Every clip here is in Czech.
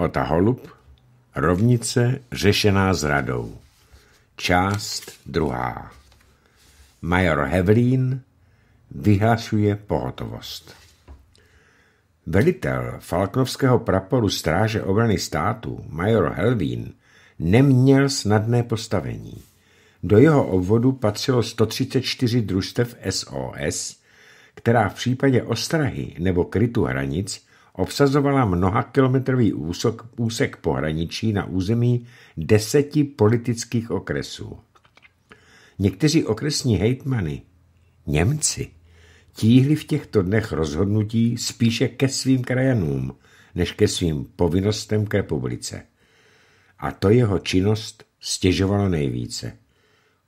Ota Holub Rovnice řešená zradou Část druhá Major Hevlín vyhlašuje pohotovost. Velitel Falknovského praporu stráže obrany státu, major Helvín, neměl snadné postavení. Do jeho obvodu patřilo 134 družstev SOS, která v případě ostrahy nebo krytu hranic obsazovala mnohakilometrový úsek, úsek pohraničí na území deseti politických okresů. Někteří okresní hejtmany, Němci, tíhli v těchto dnech rozhodnutí spíše ke svým krajanům, než ke svým povinnostem k republice. A to jeho činnost stěžovalo nejvíce.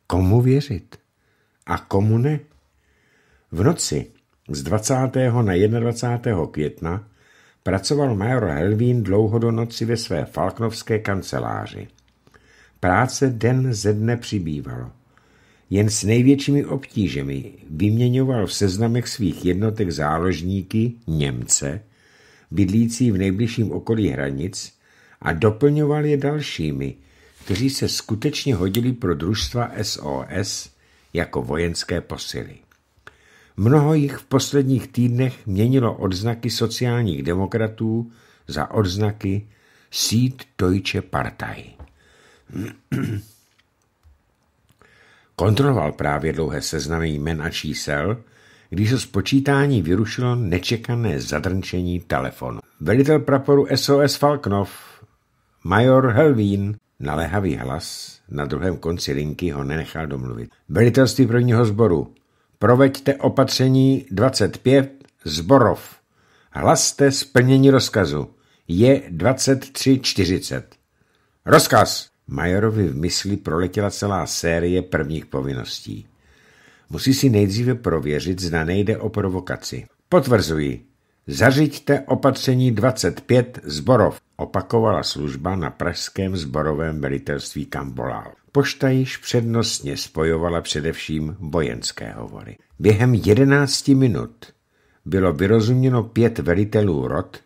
Komu věřit? A komu ne? V noci z 20. na 21. května pracoval major Helvín dlouho do noci ve své falknovské kanceláři. Práce den ze dne přibývalo. Jen s největšími obtížemi vyměňoval v seznamech svých jednotek záložníky Němce, bydlící v nejbližším okolí hranic, a doplňoval je dalšími, kteří se skutečně hodili pro družstva SOS jako vojenské posily. Mnoho jich v posledních týdnech měnilo odznaky sociálních demokratů za odznaky Seed Deutsche Partei. Kontroloval právě dlouhé seznamy jmen a čísel, když se spočítání vyrušilo nečekané zadrčení telefonu. Velitel praporu SOS Falknov, major Helvín, naléhavý hlas na druhém konci linky ho nenechal domluvit. Velitelství prvního sboru, proveďte opatření 25 zborov. Hlaste splnění rozkazu. Je 23.40. Rozkaz! Majorovi v mysli proletěla celá série prvních povinností. Musí si nejdříve prověřit, zda nejde o provokaci. Potvrzuji. Zařiďte opatření 25 zborov, opakovala služba na pražském zborovém velitelství Kambolál. Pošta již přednostně spojovala především vojenské hovory. Během jedenácti minut bylo vyrozuměno pět velitelů rod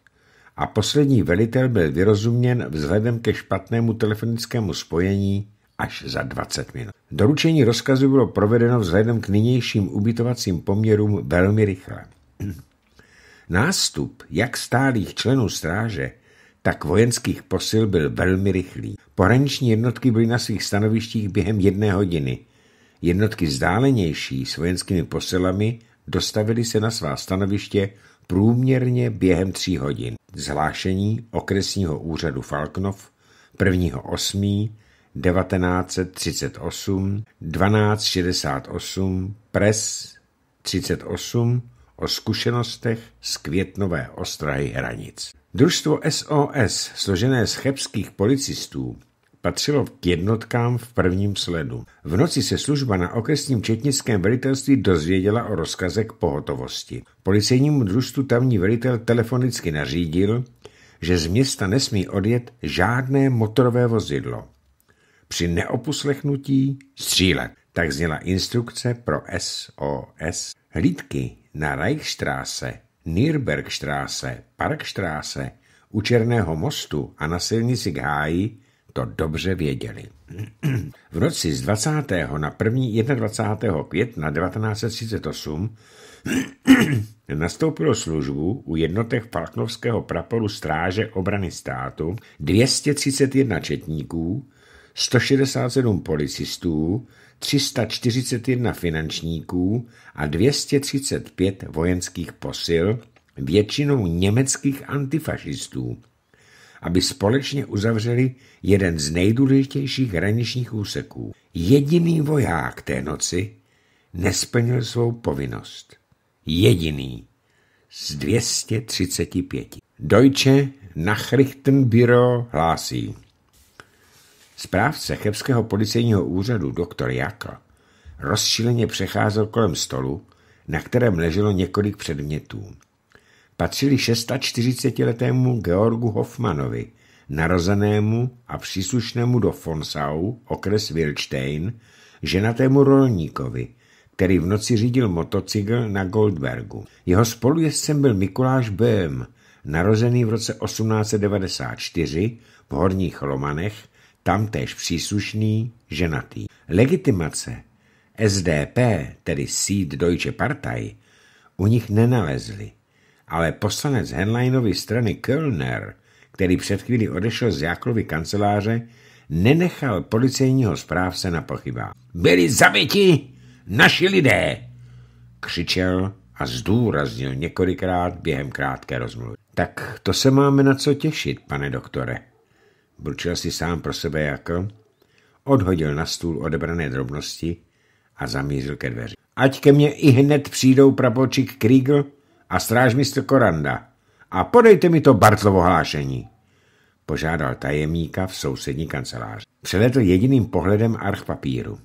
a poslední velitel byl vyrozuměn vzhledem ke špatnému telefonickému spojení až za 20 minut. Doručení rozkazu bylo provedeno vzhledem k nynějším ubytovacím poměrům velmi rychle. Nástup jak stálých členů stráže, tak vojenských posil byl velmi rychlý. Pohraniční jednotky byly na svých stanovištích během jedné hodiny. Jednotky zdálenější s vojenskými posilami dostavily se na svá stanoviště průměrně během tří hodin. Zhlášení okresního úřadu Falknov 1. 8. 1938, 1268, pres 38, o zkušenostech z květnové ostrahy hranic. Družstvo SOS, složené z chebských policistů, patřilo k jednotkám v prvním sledu. V noci se služba na okresním četnickém velitelství dozvěděla o rozkaze k pohotovosti. Policejnímu družstvu tamní velitel telefonicky nařídil, že z města nesmí odjet žádné motorové vozidlo. Při neoposlechnutí střílet. Tak zněla instrukce pro SOS. Hlídky na Reichstraße, Nürnbergstraße, Parkstraße, u Černého mostu a na silnici k háji to dobře věděli. V noci z 20. na 1. 21. května 1938 nastoupilo službu u jednotek Falknovského praporu stráže obrany státu 231 četníků 167 policistů, 341 finančníků a 235 vojenských posil, většinou německých antifašistů, aby společně uzavřeli jeden z nejdůležitějších hraničních úseků. Jediný voják té noci nesplnil svou povinnost. Jediný z 235. Deutsche Nachrichtenbüro hlásí. Správce chebského policejního úřadu doktor Jakl rozšíleně přecházel kolem stolu, na kterém leželo několik předmětů. Patřili 46-letému Georgu Hoffmanovi, narozenému a příslušnému do Fonsau, okres Wilstein, ženatému rolníkovi, který v noci řídil motocykl na Goldbergu. Jeho spolujezdcem byl Mikuláš Böhm, narozený v roce 1894 v Horních Lomanech tamtéž příslušný, ženatý. Legitimace SDP, tedy síd Deutsche Partei, u nich nenalezli, ale poslanec Henleinovy strany Kölner, který před chvíli odešel z Jaklovy kanceláře, nenechal policejního správce na pochybách. Byli zabiti naši lidé! Křičel a zdůraznil několikrát během krátké rozmluvy. Tak to se máme na co těšit, pane doktore. Bručel si sám pro sebe jako, odhodil na stůl odebrané drobnosti a zamířil ke dveři. Ať ke mně i hned přijdou prapočík Kriegel a strážmistr Koranda a podejte mi to Bartlovo hlášení. Požádal tajemníka v sousední kanceláři. Přeletl jediným pohledem arch papíru.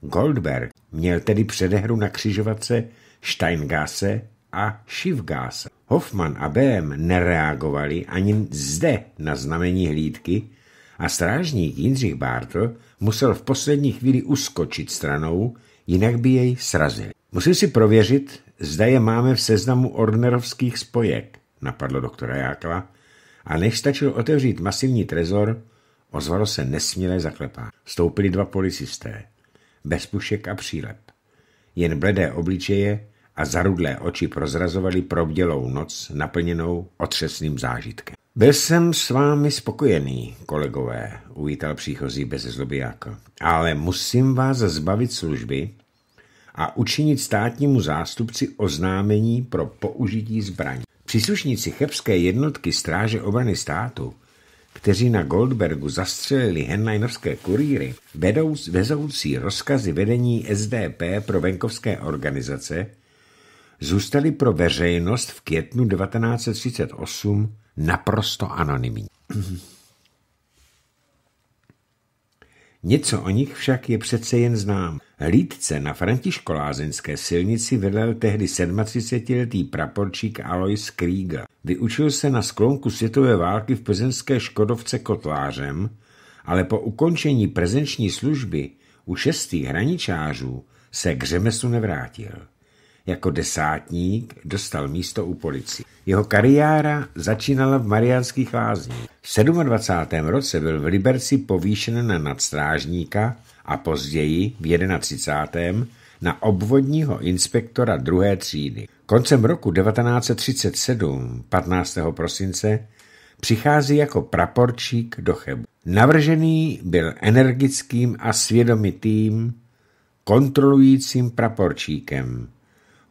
Goldberg měl tedy předehru na křižovatce Steingase a Schiffgase. Hoffman a BM nereagovali ani zde na znamení hlídky a strážník Jindřich Bartl musel v poslední chvíli uskočit stranou, jinak by jej srazil. Musím si prověřit, zda je máme v seznamu ordnerovských spojek, napadlo doktora Jákla, a než stačil otevřít masivní trezor, ozvalo se nesmělé zaklepá. Stoupili dva policisté, bez pušek a přílep. Jen bledé obličeje a zarudlé oči prozrazovaly provdělou noc naplněnou otřesným zážitkem. Byl jsem s vámi spokojený, kolegové, uvítal příchozí bez zlobijáka, ale musím vás zbavit služby a učinit státnímu zástupci oznámení pro použití zbraní. Příslušníci chebské jednotky stráže obrany státu, kteří na Goldbergu zastřelili henleinovské kurýry, vedou, vezoucí rozkazy vedení SDP pro venkovské organizace, zůstaly pro veřejnost v květnu 1938 naprosto anonymní. Něco o nich však je přece jen znám. Lídce na františkolázenské silnici velel tehdy 37-letý praporčík Alois Krieger. Vyučil se na sklonku světové války v plzeňské Škodovce Kotlářem, ale po ukončení prezenční služby u šestých hraničářů se k řemeslu nevrátil. Jako desátník dostal místo u policie. Jeho kariéra začínala v Mariánských lázních. V 27. roce byl v Liberci povýšen na nadstrážníka a později v 31. na obvodního inspektora druhé třídy. Koncem roku 1937, 15. prosince, přichází jako praporčík do Chebu. Navržený byl energickým a svědomitým kontrolujícím praporčíkem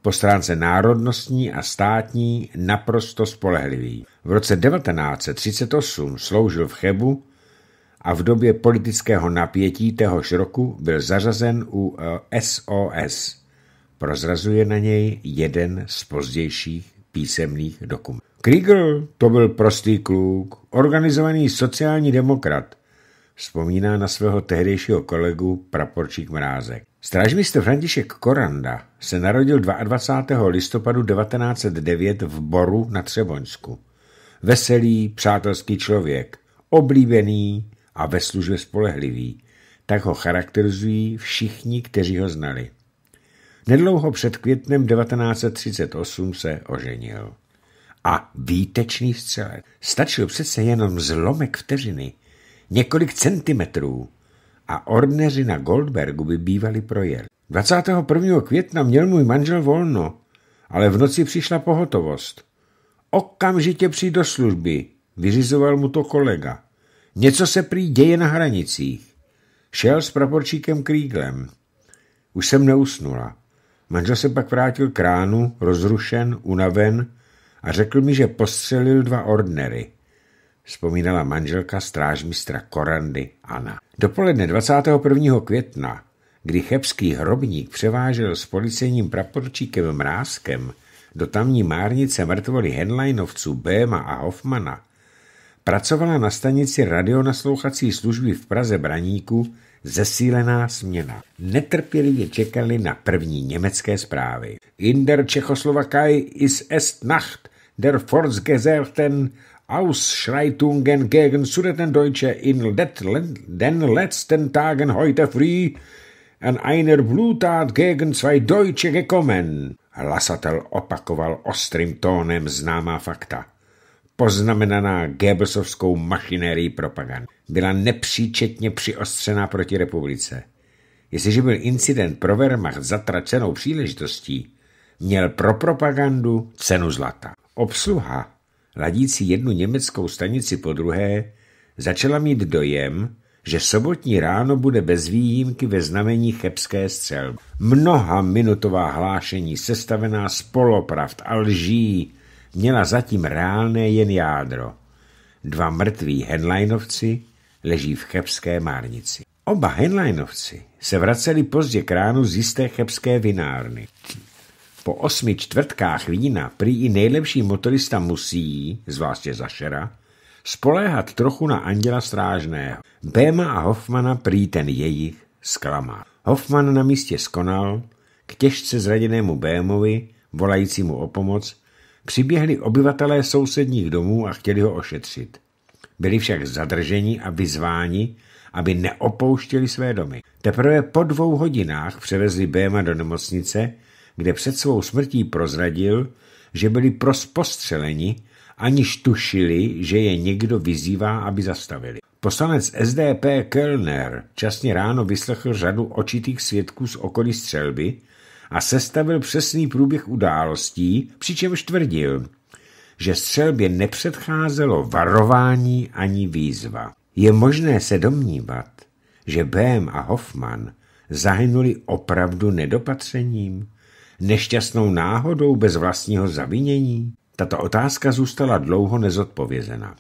po stránce národnostní a státní naprosto spolehlivý. V roce 1938 sloužil v Chebu a v době politického napětí téhož roku byl zařazen u SOS. Eh, Prozrazuje na něj jeden z pozdějších písemných dokumentů. Kriegel to byl prostý kluk, organizovaný sociální demokrat, vzpomíná na svého tehdejšího kolegu praporčík Mrázek. Strážmistr František Koranda se narodil 22. listopadu 1909 v Boru na Třeboňsku. Veselý, přátelský člověk, oblíbený a ve službě spolehlivý. Tak ho charakterizují všichni, kteří ho znali. Nedlouho před květnem 1938 se oženil. A výtečný střelec. Stačil přece jenom zlomek vteřiny, několik centimetrů, a ordneři na Goldbergu by bývali projel. 21. května měl můj manžel volno, ale v noci přišla pohotovost. Okamžitě přijde do služby, vyřizoval mu to kolega. Něco se prý děje na hranicích. Šel s praporčíkem Kríglem. Už jsem neusnula. Manžel se pak vrátil k ránu, rozrušen, unaven a řekl mi, že postřelil dva ordnery vzpomínala manželka strážmistra Korandy Anna. Dopoledne 21. května, kdy chebský hrobník převážel s policejním praporčíkem Mrázkem do tamní márnice mrtvoly Henleinovců Béma a Hoffmana, pracovala na stanici radionaslouchací služby v Praze Braníku zesílená směna. Netrpělivě čekali na první německé zprávy. Inder Čechoslovakaj is est Nacht, der Forstgesellten Ausschreitungen gegen Sudetendeutsche in den letzten Tagen heute früh an einer Bluttat gegen zwei Deutsche gekommen. Lasatel opakoval ostrým tónem známá fakta. Poznamenaná Gebelsovskou mašinérií propagand. Byla nepříčetně přiostřená proti republice. Jestliže byl incident pro Wehrmacht zatracenou příležitostí, měl pro propagandu cenu zlata. Obsluha ladící jednu německou stanici po druhé, začala mít dojem, že sobotní ráno bude bez výjimky ve znamení chebské střelby. Mnoha minutová hlášení, sestavená z polopravd a lží, měla zatím reálné jen jádro. Dva mrtví henleinovci leží v chebské márnici. Oba henleinovci se vraceli pozdě k ránu z jisté chebské vinárny po osmi čtvrtkách vína prý i nejlepší motorista musí, zvláště za šera, spoléhat trochu na Anděla Strážného. Béma a Hoffmana prý ten jejich zklamá. Hoffman na místě skonal, k těžce zraděnému Bémovi, volajícímu o pomoc, přiběhli obyvatelé sousedních domů a chtěli ho ošetřit. Byli však zadrženi a vyzváni, aby neopouštěli své domy. Teprve po dvou hodinách převezli Béma do nemocnice, kde před svou smrtí prozradil, že byli prospostřeleni, aniž tušili, že je někdo vyzývá, aby zastavili. Poslanec SDP Kellner časně ráno vyslechl řadu očitých svědků z okolí střelby a sestavil přesný průběh událostí, přičemž tvrdil, že střelbě nepředcházelo varování ani výzva. Je možné se domnívat, že Bém a Hoffman zahynuli opravdu nedopatřením? nešťastnou náhodou bez vlastního zavinění? Tato otázka zůstala dlouho nezodpovězena.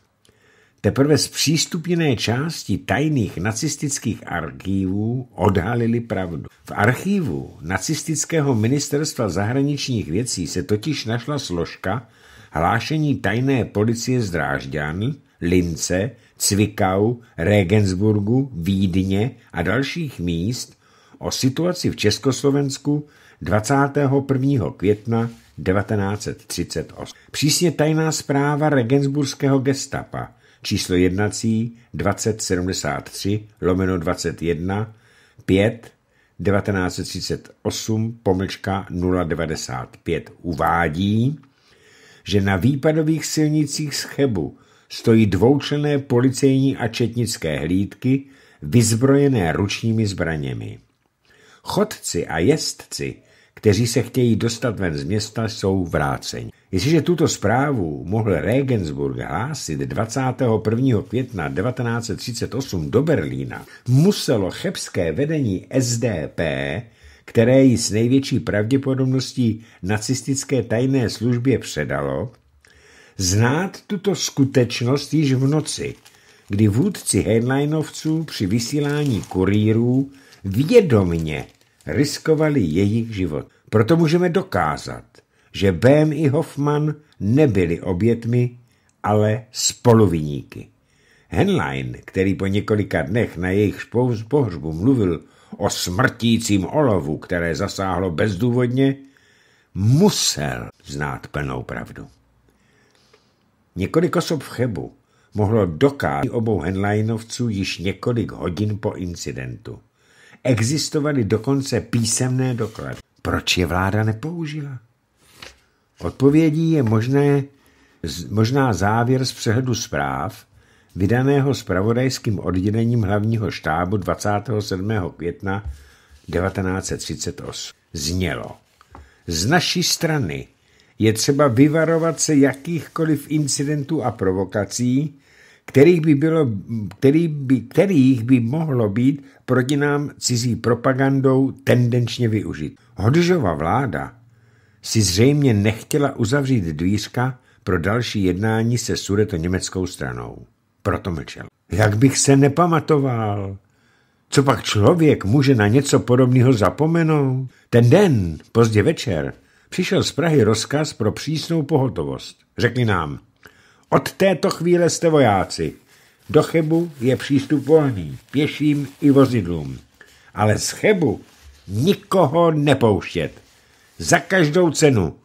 Teprve přístupněné části tajných nacistických archívů odhalili pravdu. V archívu nacistického ministerstva zahraničních věcí se totiž našla složka hlášení tajné policie z Drážďan, Lince, Cvikau, Regensburgu, Vídně a dalších míst o situaci v Československu 21. května 1938. Přísně tajná zpráva regensburského gestapa číslo jednací 2073 lomeno 21 5 1938 pomlčka 095 uvádí, že na výpadových silnicích z Chebu stojí dvoučlené policejní a četnické hlídky vyzbrojené ručními zbraněmi. Chodci a jezdci kteří se chtějí dostat ven z města, jsou vráceni. Jestliže tuto zprávu mohl Regensburg hlásit 21. května 1938 do Berlína, muselo chebské vedení SDP, které ji s největší pravděpodobností nacistické tajné službě předalo, znát tuto skutečnost již v noci, kdy vůdci headlinovců při vysílání kurýrů vědomně riskovali jejich život. Proto můžeme dokázat, že Bém i Hoffman nebyli obětmi, ale spoluviníky. Henlein, který po několika dnech na jejich pohřbu mluvil o smrtícím olovu, které zasáhlo bezdůvodně, musel znát plnou pravdu. Několik osob v Chebu mohlo dokázat obou Henleinovců již několik hodin po incidentu. Existovaly dokonce písemné doklady. Proč je vláda nepoužila? Odpovědí je možné, možná závěr z přehledu zpráv, vydaného spravodajským oddělením hlavního štábu 27. května 1938. Znělo. Z naší strany je třeba vyvarovat se jakýchkoliv incidentů a provokací, kterých by, bylo, který by, kterých by mohlo být proti nám cizí propagandou tendenčně využit. Hodžova vláda si zřejmě nechtěla uzavřít dvířka pro další jednání se sudeto-německou stranou. Proto mlčel. Jak bych se nepamatoval? Co pak člověk může na něco podobného zapomenout? Ten den, pozdě večer, přišel z Prahy rozkaz pro přísnou pohotovost. Řekli nám, od této chvíle jste vojáci. Do Chebu je přístup volný, pěším i vozidlům. Ale z Chebu nikoho nepouštět. Za každou cenu.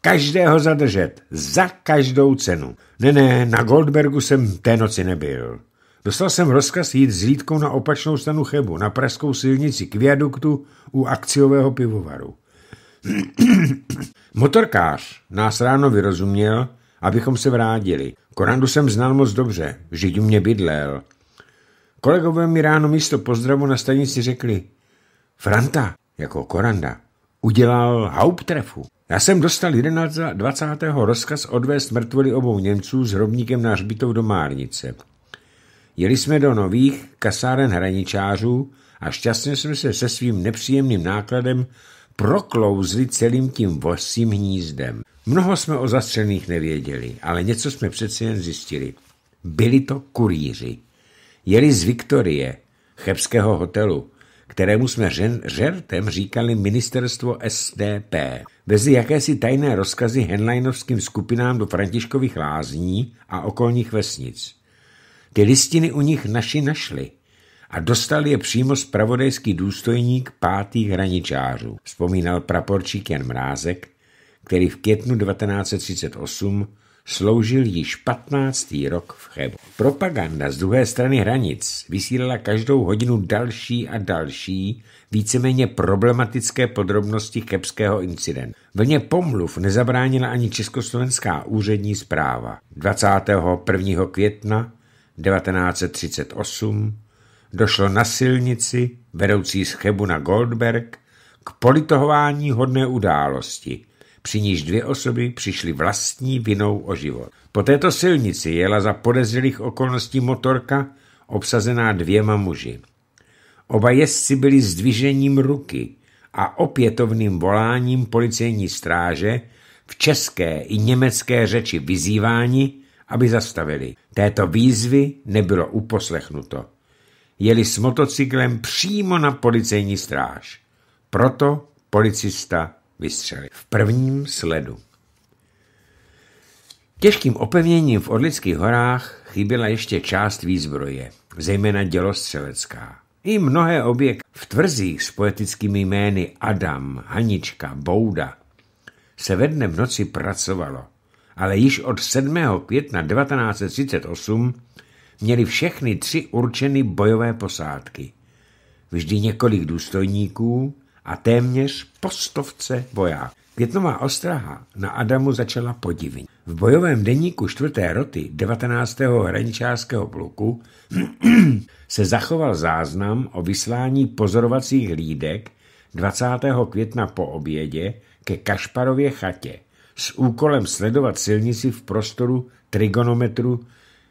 Každého zadržet. Za každou cenu. Ne, ne, na Goldbergu jsem té noci nebyl. Dostal jsem rozkaz jít s lídkou na opačnou stanu Chebu, na pražskou silnici k viaduktu u akciového pivovaru. Motorkář nás ráno vyrozuměl, abychom se vrátili. Korandu jsem znal moc dobře, u mě bydlel. Kolegové mi ráno místo pozdravu na stanici řekli, Franta, jako Koranda, udělal hauptrefu. Já jsem dostal 20. rozkaz odvést mrtvoli obou Němců s hrobníkem na hřbitov do Márnice. Jeli jsme do nových kasáren hraničářů a šťastně jsme se se svým nepříjemným nákladem proklouzli celým tím vosím hnízdem. Mnoho jsme o zastřených nevěděli, ale něco jsme přeci jen zjistili. Byli to kurýři. Jeli z Viktorie, chebského hotelu, kterému jsme žertem říkali ministerstvo SDP. Vezli jakési tajné rozkazy henleinovským skupinám do Františkových lázní a okolních vesnic. Ty listiny u nich naši našli a dostal je přímo zpravodajský důstojník pátých hraničářů, vzpomínal praporčík Jan Mrázek, který v květnu 1938 sloužil již 15. rok v Chebu. Propaganda z druhé strany hranic vysílala každou hodinu další a další víceméně problematické podrobnosti chebského incidentu. Vlně pomluv nezabránila ani československá úřední zpráva. 21. května 1938 došlo na silnici vedoucí z Chebu na Goldberg k politohování hodné události – při níž dvě osoby přišly vlastní vinou o život. Po této silnici jela za podezřelých okolností motorka obsazená dvěma muži. Oba jezdci byli zdvižením ruky a opětovným voláním policejní stráže v české i německé řeči vyzývání, aby zastavili. Této výzvy nebylo uposlechnuto. Jeli s motocyklem přímo na policejní stráž. Proto policista vystřelit. v prvním sledu. Těžkým opevněním v Orlických horách chyběla ještě část výzbroje, zejména dělostřelecká. I mnohé objekt v tvrzích s poetickými jmény Adam, Hanička, Bouda se ve dne v noci pracovalo, ale již od 7. května 1938 měly všechny tři určeny bojové posádky. Vždy několik důstojníků, a téměř po stovce vojáků. Květnová ostraha na Adamu začala podivně. V bojovém denníku čtvrté roty 19. hraničářského pluku se zachoval záznam o vyslání pozorovacích lídek 20. května po obědě ke Kašparově chatě s úkolem sledovat silnici v prostoru trigonometru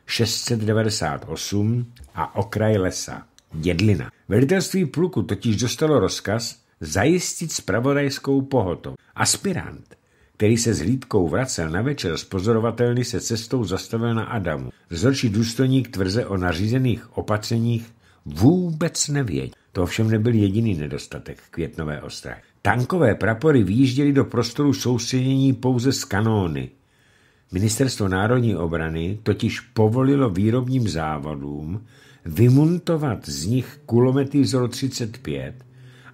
698 a okraj lesa, Dědlina. Velitelství pluku totiž dostalo rozkaz, zajistit spravodajskou pohotovost. Aspirant, který se s hlídkou vracel na večer z pozorovatelny, se cestou zastavil na Adamu. Zročí důstojník tvrze o nařízených opatřeních vůbec nevěděl. To ovšem nebyl jediný nedostatek květnové ostrahy. Tankové prapory výjížděly do prostoru soustředění pouze z kanóny. Ministerstvo národní obrany totiž povolilo výrobním závodům vymuntovat z nich kulomety vzor 35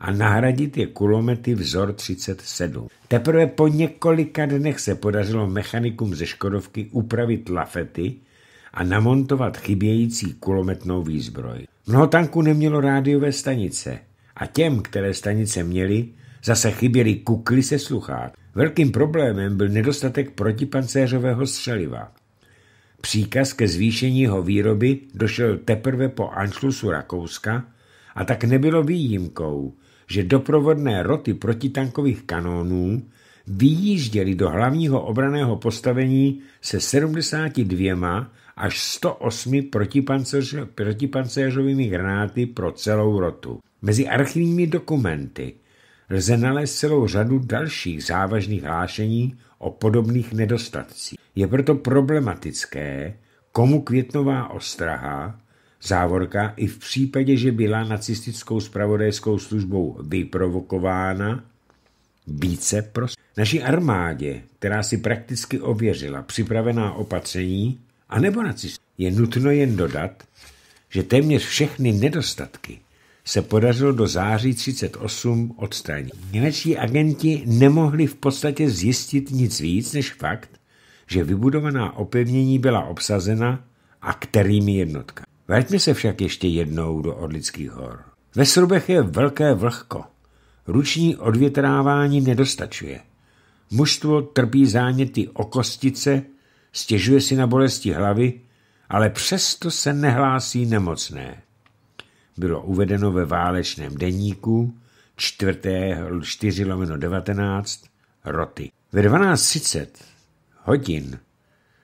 a nahradit je kulomety vzor 37. Teprve po několika dnech se podařilo mechanikům ze Škodovky upravit lafety a namontovat chybějící kulometnou výzbroj. Mnoho tanků nemělo rádiové stanice a těm, které stanice měly, zase chyběly kukly se sluchát. Velkým problémem byl nedostatek protipancéřového střeliva. Příkaz ke zvýšení jeho výroby došel teprve po Anšlusu Rakouska a tak nebylo výjimkou, že doprovodné roty protitankových kanónů vyjížděly do hlavního obraného postavení se 72 až 108 protipancéřovými granáty pro celou rotu. Mezi archivními dokumenty lze nalézt celou řadu dalších závažných hlášení o podobných nedostatcích. Je proto problematické, komu květnová ostraha Závorka i v případě, že byla nacistickou spravodajskou službou vyprovokována, více prostě. Naší armádě, která si prakticky ověřila připravená opatření, anebo nacist je nutno jen dodat, že téměř všechny nedostatky se podařilo do září 38 odstranit. Němečtí agenti nemohli v podstatě zjistit nic víc než fakt, že vybudovaná opevnění byla obsazena a kterými jednotka. Vraťme se však ještě jednou do Orlických hor. Ve srubech je velké vlhko. Ruční odvětrávání nedostačuje. Mužstvo trpí záněty o kostice, stěžuje si na bolesti hlavy, ale přesto se nehlásí nemocné. Bylo uvedeno ve válečném deníku 4. 19 roty. Ve 12.30 hodin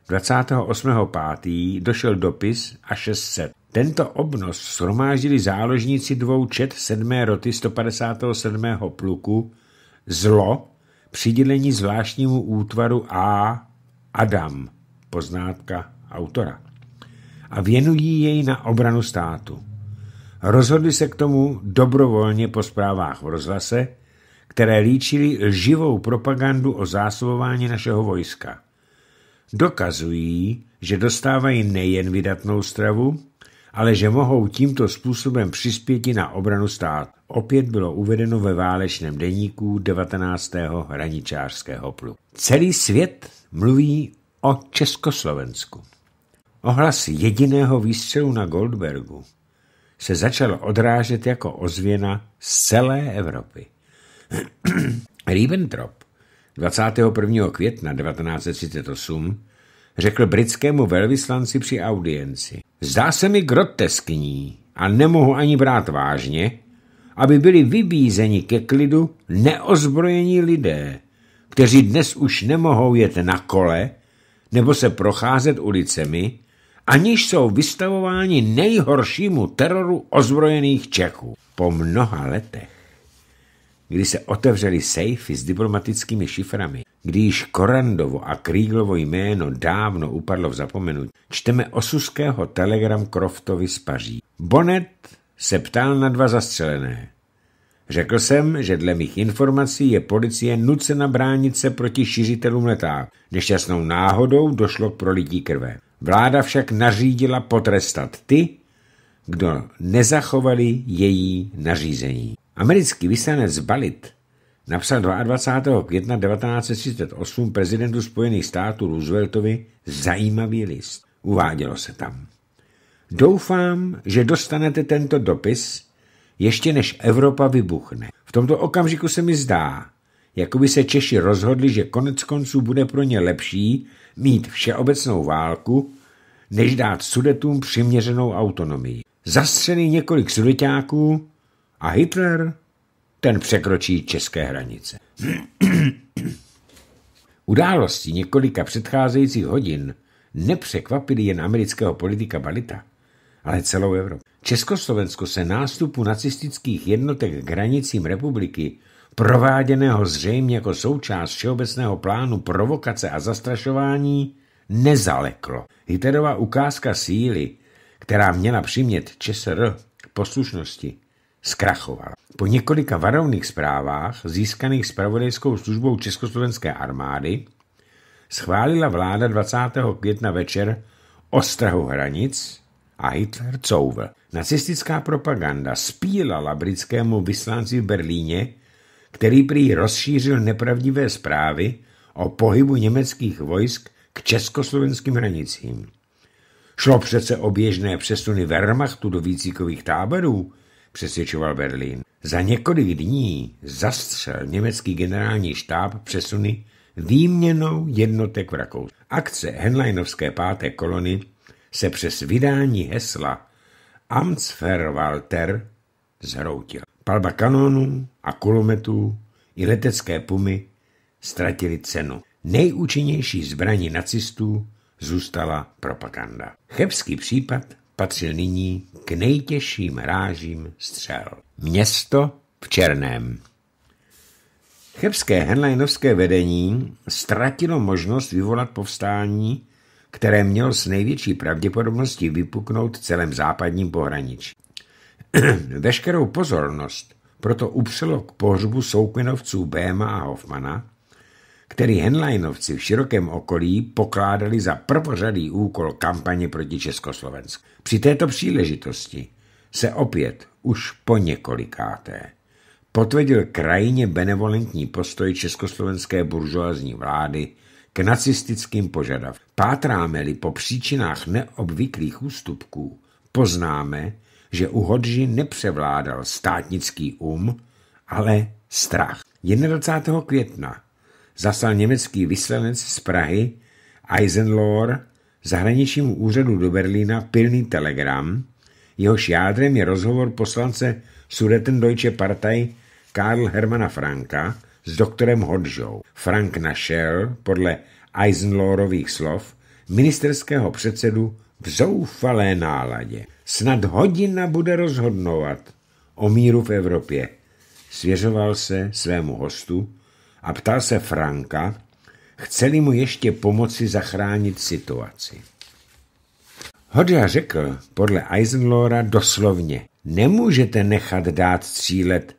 28.5. došel dopis a 600. Tento obnos shromáždili záložníci dvou čet 7. roty 157. pluku Zlo přidělení zvláštnímu útvaru A Adam, poznátka autora, a věnují jej na obranu státu. Rozhodli se k tomu dobrovolně po zprávách v rozhlase, které líčili živou propagandu o zásobování našeho vojska. Dokazují, že dostávají nejen vydatnou stravu, ale že mohou tímto způsobem přispěti na obranu stát, Opět bylo uvedeno ve válečném deníku 19. hraničářského plu. Celý svět mluví o Československu. Ohlas jediného výstřelu na Goldbergu se začal odrážet jako ozvěna z celé Evropy. Ribbentrop 21. května 1938 řekl britskému velvyslanci při audienci, Zdá se mi groteskní a nemohu ani brát vážně, aby byli vybízeni ke klidu neozbrojení lidé, kteří dnes už nemohou jet na kole nebo se procházet ulicemi, aniž jsou vystavováni nejhoršímu teroru ozbrojených Čechů. Po mnoha letech, kdy se otevřely sejfy s diplomatickými šiframi, když Korandovo a Kríglovo jméno dávno upadlo v zapomenutí, čteme osuského telegram Croftovi z Paří. Bonet se ptal na dva zastřelené. Řekl jsem, že dle mých informací je policie nucena bránit se proti šiřitelům letá. Nešťastnou náhodou došlo k prolití krve. Vláda však nařídila potrestat ty, kdo nezachovali její nařízení. Americký vyslanec Balit napsal 22. května 1938 prezidentu Spojených států Rooseveltovi zajímavý list. Uvádělo se tam. Doufám, že dostanete tento dopis, ještě než Evropa vybuchne. V tomto okamžiku se mi zdá, jako by se Češi rozhodli, že konec konců bude pro ně lepší mít všeobecnou válku, než dát sudetům přiměřenou autonomii. Zastřený několik sudetáků a Hitler ten překročí české hranice. Události několika předcházejících hodin nepřekvapily jen amerického politika Balita, ale celou Evropu. Československo se nástupu nacistických jednotek k hranicím republiky, prováděného zřejmě jako součást všeobecného plánu provokace a zastrašování, nezaleklo. Hitlerova ukázka síly, která měla přimět ČSR k poslušnosti, zkrachovala. Po několika varovných zprávách získaných spravodajskou službou Československé armády schválila vláda 20. května večer ostrahu hranic a Hitler couvl. Nacistická propaganda spílala britskému vyslanci v Berlíně, který prý rozšířil nepravdivé zprávy o pohybu německých vojsk k československým hranicím. Šlo přece o běžné přesuny Wehrmachtu do výcíkových táborů, přesvědčoval Berlín. Za několik dní zastřel německý generální štáb přesuny výměnou jednotek v Rakousku. Akce Henleinovské páté kolony se přes vydání hesla Amtsverwalter zhroutil. Palba kanonů a kulometů i letecké pumy ztratili cenu. Nejúčinnější zbraní nacistů zůstala propaganda. Chebský případ patřil nyní k nejtěžším rážím střel. Město v černém. Chebské henlejnovské vedení ztratilo možnost vyvolat povstání, které mělo s největší pravděpodobností vypuknout v celém západním pohraničí. Veškerou pozornost proto upřelo k pohřbu soukvinovců Béma a Hoffmana, který henleinovci v širokém okolí pokládali za prvořadý úkol kampaně proti Československu. Při této příležitosti se opět už po několikáté potvrdil krajině benevolentní postoj československé buržoazní vlády k nacistickým požadavkům. Pátráme-li po příčinách neobvyklých ústupků, poznáme, že u Hodži nepřevládal státnický um, ale strach. 21. května zaslal německý vyslanec z Prahy Eisenlohr zahraničnímu úřadu do Berlína pilný telegram, jehož jádrem je rozhovor poslance Sudetendeutsche Partei Karl Hermana Franka s doktorem Hodžou. Frank našel, podle Eisenlohrových slov, ministerského předsedu v zoufalé náladě. Snad hodina bude rozhodnovat o míru v Evropě. Svěřoval se svému hostu, a ptal se Franka, chceli mu ještě pomoci zachránit situaci. Hodža řekl podle Eisenlora doslovně, nemůžete nechat dát střílet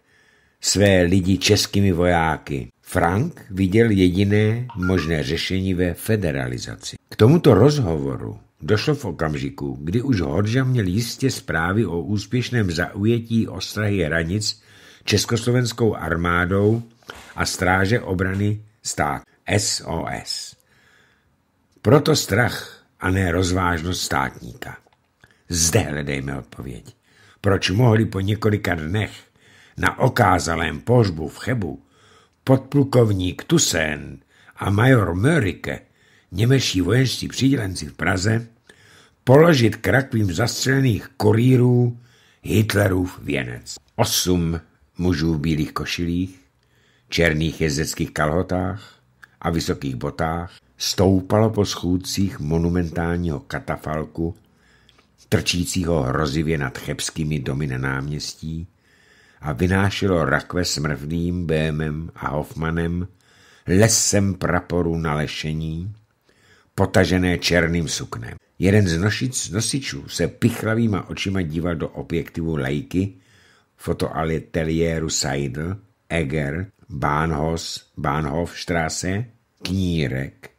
své lidi českými vojáky. Frank viděl jediné možné řešení ve federalizaci. K tomuto rozhovoru došlo v okamžiku, kdy už Hodža měl jistě zprávy o úspěšném zaujetí ostrahy hranic československou armádou a stráže obrany stát SOS. Proto strach a ne rozvážnost státníka. Zde hledejme odpověď. Proč mohli po několika dnech na okázalém pohřbu v Chebu podplukovník Tusen a major Mörike, němečtí vojenští přídělenci v Praze, položit krakvím zastřelených kurýrů Hitlerův věnec. Osm mužů v bílých košilích, černých jezdeckých kalhotách a vysokých botách stoupalo po schůdcích monumentálního katafalku, trčícího hrozivě nad chebskými domy na náměstí a vynášelo rakve smrvným Bémem a Hoffmanem, lesem praporu na lešení, potažené černým suknem. Jeden z nošic, nosičů se pichlavýma očima díval do objektivu lajky, fotoateliéru Seidel, Eger Bahnhos, Bahnhofstrasse, knírek,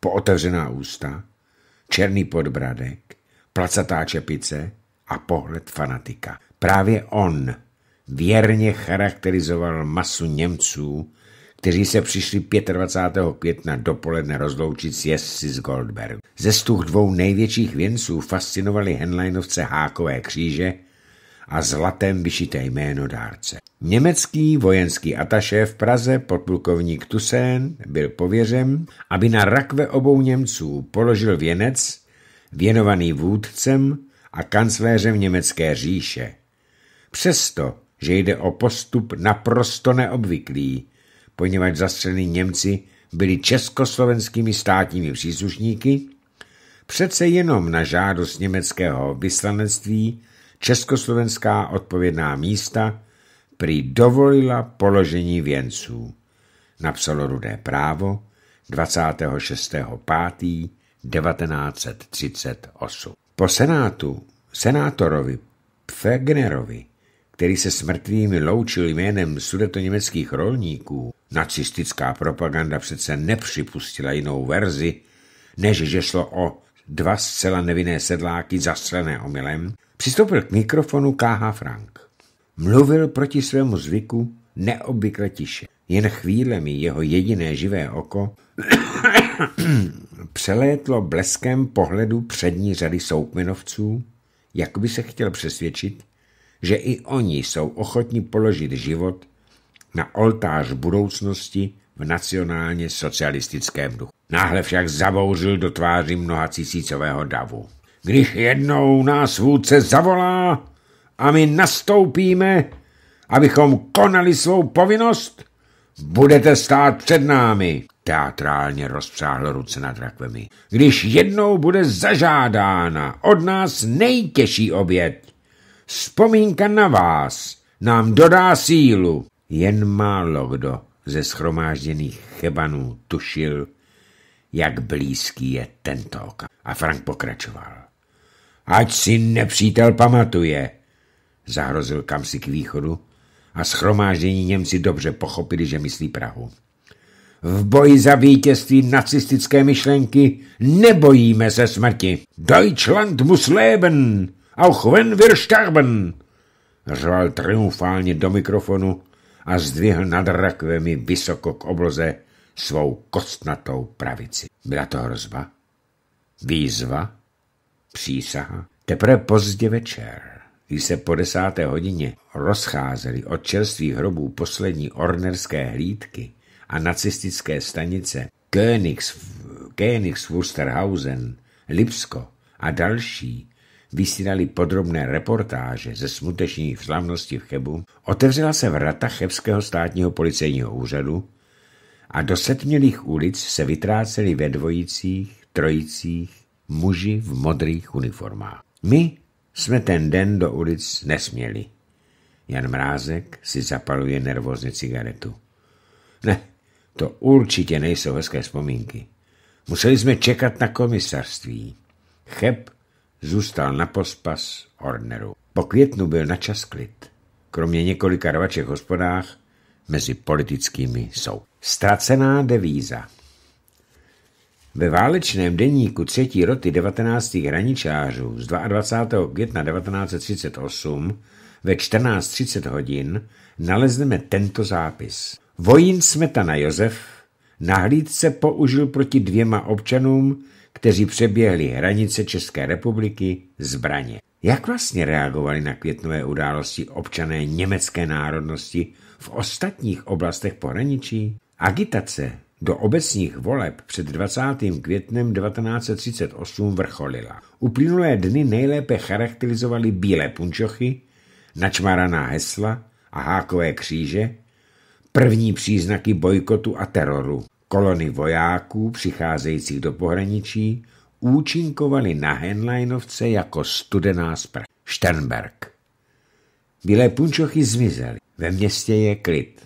pootevřená ústa, černý podbradek, placatá čepice a pohled fanatika. Právě on věrně charakterizoval masu Němců, kteří se přišli 25. května dopoledne rozloučit s jezdci z Goldberg. Ze stuch dvou největších věnců fascinovali Henleinovce hákové kříže a zlatem vyšité jméno dárce. Německý vojenský ataše v Praze podplukovník Tusén byl pověřen, aby na rakve obou Němců položil věnec věnovaný vůdcem a kancléřem Německé říše. Přesto, že jde o postup naprosto neobvyklý, poněvadž zastřelení Němci byli československými státními příslušníky, přece jenom na žádost německého vyslanectví československá odpovědná místa prý dovolila položení věnců, napsalo Rudé právo 26. 5. 1938. Po senátu senátorovi Pfegnerovi, který se s mrtvými loučil jménem sudetoněmeckých rolníků, nacistická propaganda přece nepřipustila jinou verzi, než že šlo o dva zcela nevinné sedláky zastřelené omylem, Přistoupil k mikrofonu K.H. Frank. Mluvil proti svému zvyku neobvykle tiše. Jen chvíle mi jeho jediné živé oko přelétlo bleskem pohledu přední řady soukmenovců, jak by se chtěl přesvědčit, že i oni jsou ochotni položit život na oltář budoucnosti v nacionálně socialistickém duchu. Náhle však zavouřil do tváří mnoha tisícového davu když jednou nás vůdce zavolá a my nastoupíme, abychom konali svou povinnost, budete stát před námi. Teatrálně rozpřáhl ruce nad rakvemi. Když jednou bude zažádána od nás nejtěžší oběd, vzpomínka na vás nám dodá sílu. Jen málo kdo ze schromážděných chebanů tušil, jak blízký je tento okamžik. A Frank pokračoval. Ať si nepřítel pamatuje, zahrozil kamsi k východu a schromáždění Němci dobře pochopili, že myslí Prahu. V boji za vítězství nacistické myšlenky nebojíme se smrti. Deutschland muss leben, auch wenn wir sterben, řval triumfálně do mikrofonu a zdvihl nad rakvemi vysoko k obloze svou kostnatou pravici. Byla to hrozba? Výzva? Přísaha. Teprve pozdě večer, když se po desáté hodině rozcházeli od čerstvých hrobů poslední ornerské hlídky a nacistické stanice Königs, Königs Wusterhausen, Lipsko a další, vysílali podrobné reportáže ze smutečných slavností v Chebu, otevřela se vrata Chebského státního policejního úřadu a do setmělých ulic se vytráceli ve dvojicích, trojicích muži v modrých uniformách. My jsme ten den do ulic nesměli. Jan Mrázek si zapaluje nervózně cigaretu. Ne, to určitě nejsou hezké vzpomínky. Museli jsme čekat na komisarství. Cheb zůstal na pospas Orneru. Po květnu byl na čas klid. Kromě několika rvaček hospodách mezi politickými jsou. Ztracená devíza. Ve válečném denníku třetí roty 19. hraničářů z 22. května 1938 ve 14.30 hodin nalezneme tento zápis. Vojín Smetana Josef na hlídce použil proti dvěma občanům, kteří přeběhli hranice České republiky, zbraně. Jak vlastně reagovali na květnové události občané německé národnosti v ostatních oblastech pohraničí? Agitace do obecních voleb před 20. květnem 1938 vrcholila. Uplynulé dny nejlépe charakterizovaly bílé punčochy, načmaraná hesla a hákové kříže, první příznaky bojkotu a teroru. Kolony vojáků přicházejících do pohraničí účinkovali na Henleinovce jako studená sprch. Sternberg. Bílé punčochy zmizely. Ve městě je klid.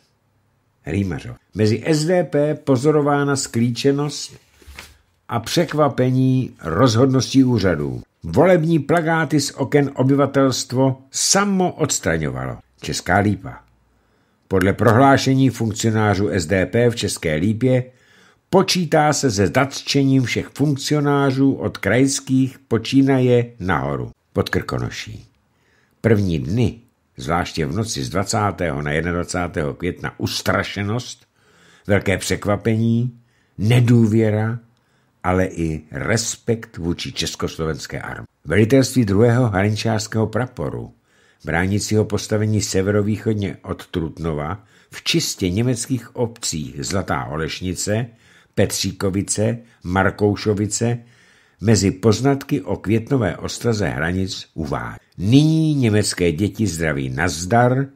Rýmařov. Mezi SDP pozorována sklíčenost a překvapení rozhodností úřadů. Volební plagáty z oken obyvatelstvo samo odstraňovalo. Česká lípa. Podle prohlášení funkcionářů SDP v České lípě počítá se se zatčením všech funkcionářů od krajských počínaje nahoru pod Krkonoší. První dny zvláště v noci z 20. na 21. května, ustrašenost, velké překvapení, nedůvěra, ale i respekt vůči československé armádě. Velitelství druhého hraničářského praporu, bránícího postavení severovýchodně od Trutnova, v čistě německých obcích Zlatá Olešnice, Petříkovice, Markoušovice mezi poznatky o květnové ostraze hranic uvádí. Nyní německé děti zdraví nazdar,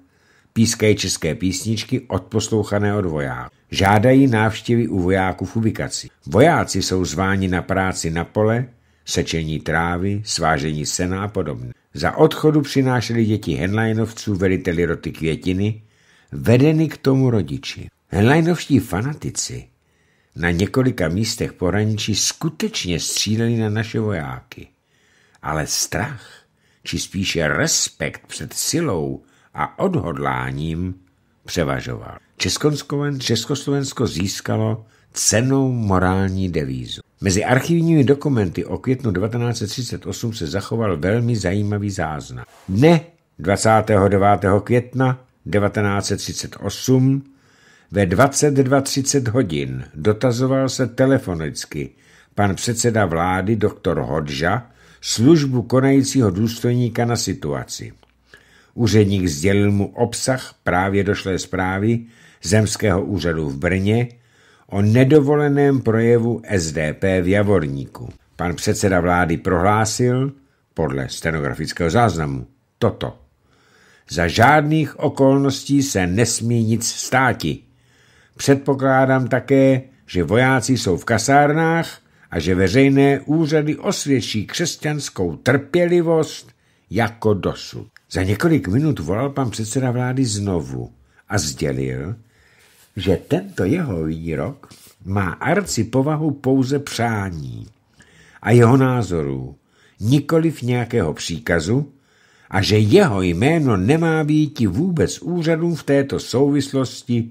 pískají české písničky odposlouchané od vojáků. Žádají návštěvy u vojáků v ubikaci. Vojáci jsou zváni na práci na pole, sečení trávy, svážení sena a podobně. Za odchodu přinášeli děti henleinovců veliteli roty květiny, vedeny k tomu rodiči. Henleinovští fanatici na několika místech pohraničí skutečně stříleli na naše vojáky. Ale strach, či spíše respekt před silou a odhodláním převažoval. Československo získalo cenou morální devízu. Mezi archivními dokumenty o květnu 1938 se zachoval velmi zajímavý záznam. Dne 29. května 1938 ve 22.30 hodin dotazoval se telefonicky pan předseda vlády doktor Hodža službu konajícího důstojníka na situaci. Úředník sdělil mu obsah právě došlé zprávy Zemského úřadu v Brně o nedovoleném projevu SDP v Javorníku. Pan předseda vlády prohlásil, podle stenografického záznamu, toto. Za žádných okolností se nesmí nic státi. Předpokládám také, že vojáci jsou v kasárnách a že veřejné úřady osvědčí křesťanskou trpělivost jako dosud. Za několik minut volal pan předseda vlády znovu a sdělil, že tento jeho výrok má arci povahu pouze přání a jeho názorů, nikoliv nějakého příkazu, a že jeho jméno nemá být vůbec úřadům v této souvislosti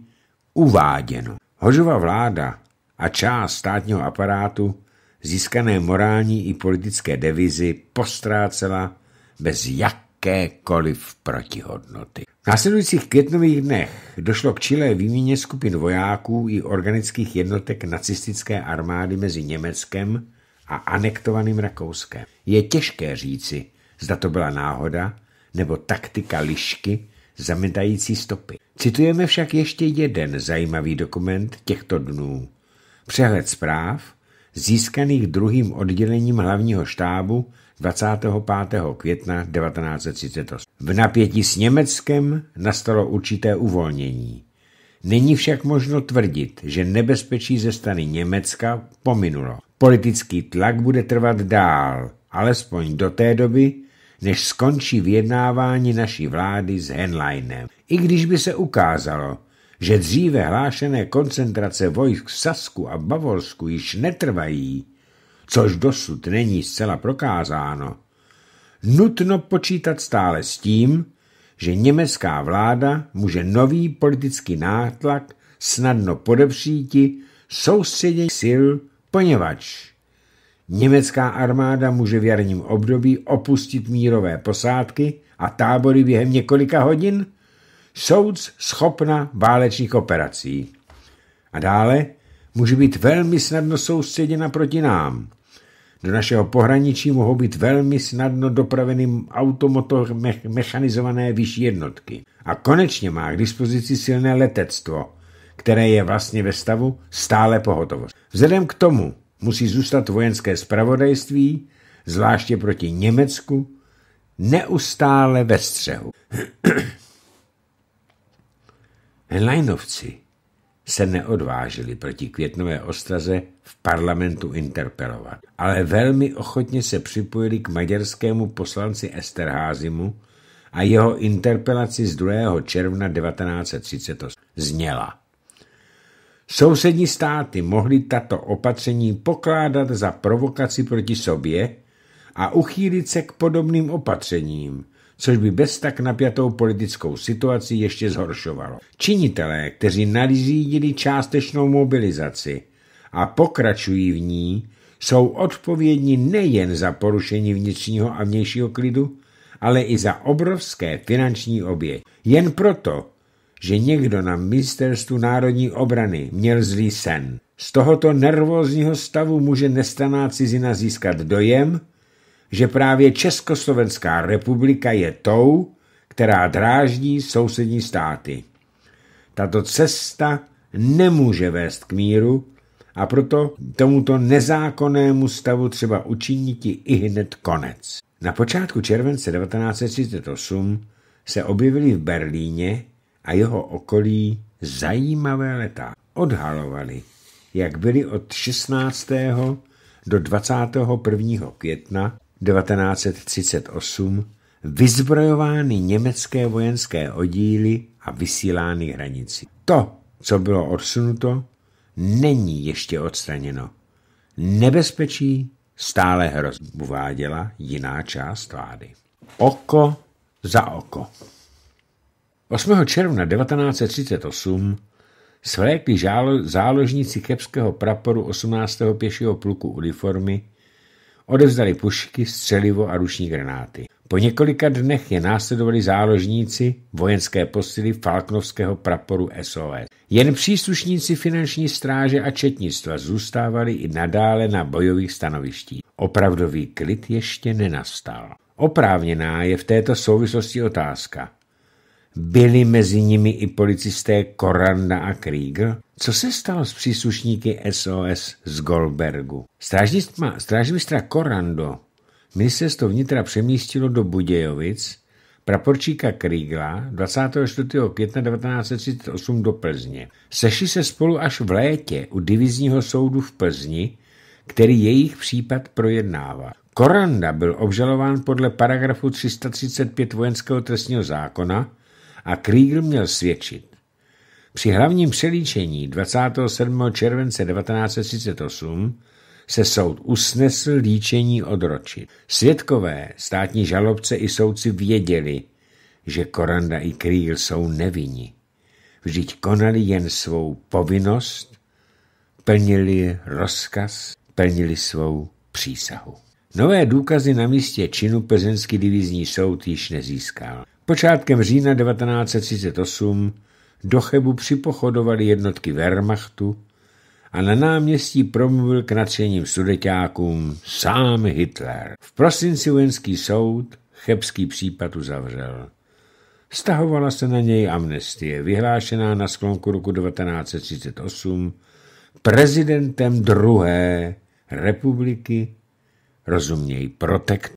Uváděno. Hořova vláda a část státního aparátu získané morální i politické devizi postrácela bez jakékoliv protihodnoty. V následujících květnových dnech došlo k čilé výměně skupin vojáků i organických jednotek nacistické armády mezi Německem a anektovaným Rakouskem. Je těžké říci, zda to byla náhoda nebo taktika lišky, zamedající stopy. Citujeme však ještě jeden zajímavý dokument těchto dnů. Přehled zpráv, získaných druhým oddělením hlavního štábu 25. května 1938. V napětí s Německem nastalo určité uvolnění. Není však možno tvrdit, že nebezpečí ze strany Německa pominulo. Politický tlak bude trvat dál, alespoň do té doby, než skončí vyjednávání naší vlády s Henleinem. I když by se ukázalo, že dříve hlášené koncentrace vojsk v Sasku a Bavorsku již netrvají, což dosud není zcela prokázáno, nutno počítat stále s tím, že německá vláda může nový politický nátlak snadno podepříti soustředění sil, poněvadž Německá armáda může v jarním období opustit mírové posádky a tábory během několika hodin? Souc schopna válečných operací. A dále může být velmi snadno soustředěna proti nám. Do našeho pohraničí mohou být velmi snadno dopraveny automotor me mechanizované vyšší jednotky. A konečně má k dispozici silné letectvo, které je vlastně ve stavu stále pohotovost. Vzhledem k tomu, musí zůstat vojenské spravodajství, zvláště proti Německu, neustále ve střehu. Henleinovci se neodvážili proti květnové ostraze v parlamentu interpelovat, ale velmi ochotně se připojili k maďarskému poslanci Esterházimu a jeho interpelaci z 2. června 1938 zněla – Sousední státy mohly tato opatření pokládat za provokaci proti sobě a uchýlit se k podobným opatřením, což by bez tak napjatou politickou situaci ještě zhoršovalo. Činitelé, kteří nalizídili částečnou mobilizaci a pokračují v ní, jsou odpovědní nejen za porušení vnitřního a vnějšího klidu, ale i za obrovské finanční oběť. Jen proto, že někdo na ministerstvu národní obrany měl zlý sen. Z tohoto nervózního stavu může nestaná cizina získat dojem, že právě Československá republika je tou, která dráždí sousední státy. Tato cesta nemůže vést k míru a proto tomuto nezákonnému stavu třeba učiniti i hned konec. Na počátku července 1938 se objevili v Berlíně a jeho okolí zajímavé leta. Odhalovali, jak byly od 16. do 21. května 1938 vyzbrojovány německé vojenské oddíly a vysílány hranici. To, co bylo odsunuto, není ještě odstraněno. Nebezpečí stále hrozí, uváděla jiná část vlády. Oko za oko. 8. června 1938 svlékli záložníci kepského praporu 18. pěšího pluku uniformy, odevzdali pušky, střelivo a ruční granáty. Po několika dnech je následovali záložníci vojenské posily Falknovského praporu SOS. Jen příslušníci finanční stráže a četnictva zůstávali i nadále na bojových stanovištích. Opravdový klid ještě nenastal. Oprávněná je v této souvislosti otázka. Byli mezi nimi i policisté Koranda a Krieger? Co se stalo s příslušníky SOS z Goldbergu? Strážmistra Korando ministerstvo vnitra přemístilo do Budějovic, praporčíka Kriegla 24. května 1938 do Plzně. Sešli se spolu až v létě u divizního soudu v Plzni, který jejich případ projednává. Koranda byl obžalován podle paragrafu 335 vojenského trestního zákona a Kriegel měl svědčit. Při hlavním přelíčení 27. července 1938 se soud usnesl líčení odročit. Svědkové, státní žalobce i soudci věděli, že Koranda i Kriegel jsou nevinni. Vždyť konali jen svou povinnost, plnili rozkaz, plnili svou přísahu. Nové důkazy na místě činu Plzeňský divizní soud již nezískal. Počátkem října 1938 do Chebu připochodovali jednotky Wehrmachtu a na náměstí promluvil k nadšením sudeťákům sám Hitler. V prosinci vojenský soud chebský případ uzavřel. Stahovala se na něj amnestie, vyhlášená na sklonku roku 1938 prezidentem druhé republiky, rozuměj protekt.